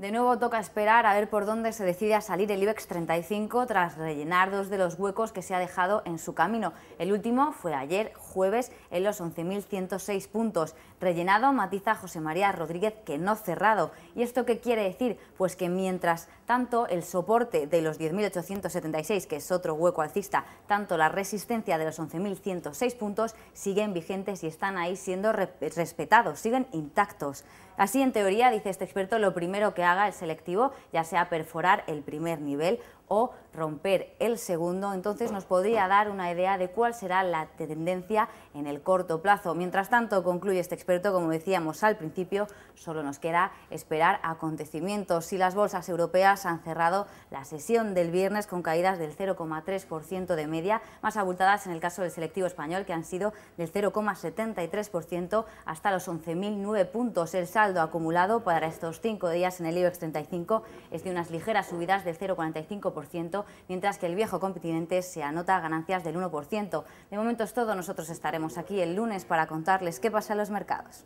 De nuevo toca esperar a ver por dónde se decide a salir el IBEX 35 tras rellenar dos de los huecos que se ha dejado en su camino. El último fue ayer, jueves, en los 11.106 puntos. Rellenado matiza José María Rodríguez que no cerrado. ¿Y esto qué quiere decir? Pues que mientras tanto el soporte de los 10.876, que es otro hueco alcista, tanto la resistencia de los 11.106 puntos siguen vigentes y están ahí siendo respetados, siguen intactos. Así en teoría, dice este experto, lo primero que haga el selectivo, ya sea perforar el primer nivel o romper el segundo, entonces nos podría dar una idea de cuál será la tendencia en el corto plazo. Mientras tanto, concluye este experto, como decíamos al principio, solo nos queda esperar acontecimientos. Si las bolsas europeas han cerrado la sesión del viernes con caídas del 0,3% de media, más abultadas en el caso del selectivo español, que han sido del 0,73% hasta los 11.009 puntos. El saldo acumulado para estos cinco días en el IBEX 35 es de unas ligeras subidas del 0,45%, mientras que el viejo continente se anota ganancias del 1%. De momento es todo, nosotros estaremos aquí el lunes para contarles qué pasa en los mercados.